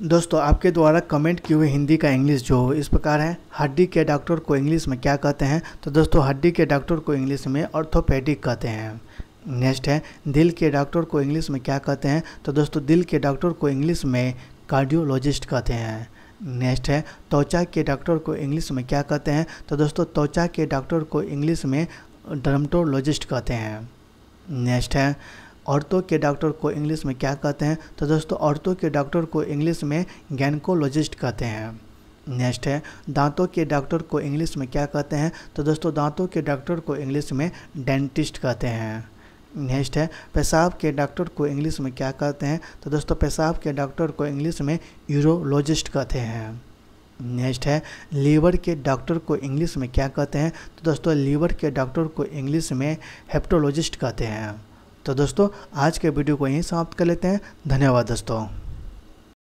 दोस्तों आपके द्वारा कमेंट किए हुए हिंदी का इंग्लिश जो इस प्रकार है हड्डी के डॉक्टर को इंग्लिश में क्या कहते हैं तो दोस्तों हड्डी के डॉक्टर को इंग्लिश में ऑर्थोपेडिक कहते हैं नेक्स्ट है दिल के डॉक्टर को इंग्लिश में क्या कहते हैं तो दोस्तों दिल के डॉक्टर को इंग्लिश में कार्डियोलॉजिस्ट कहते हैं नेक्स्ट है त्वचा के डॉक्टर को इंग्लिश में क्या कहते हैं तो दोस्तों त्वचा के डॉक्टर को इंग्लिश में डर्मटोलॉजिस्ट कहते हैं नेक्स्ट है औरतों के डॉक्टर को इंग्लिश में क्या कहते हैं तो दोस्तों औरतों के डॉक्टर को इंग्लिश में गैनकोलॉजिस्ट कहते हैं नेक्स्ट है दांतों के डॉक्टर को इंग्लिश में क्या कहते हैं तो दोस्तों दांतों के डॉक्टर को इंग्लिश में डेंटिस्ट कहते हैं नेक्स्ट है पेशाब के डॉक्टर को इंग्लिश में क्या कहते हैं तो दोस्तों पेशाब के डॉक्टर को इंग्लिश में यूरोलॉजिस्ट कहते हैं नेक्स्ट है लीवर के डॉक्टर को इंग्लिश में क्या कहते हैं तो दोस्तों लीवर के डॉक्टर को इंग्लिश में हेप्टोलॉजिस्ट कहते हैं तो दोस्तों आज के वीडियो को यहीं समाप्त कर लेते हैं धन्यवाद दोस्तों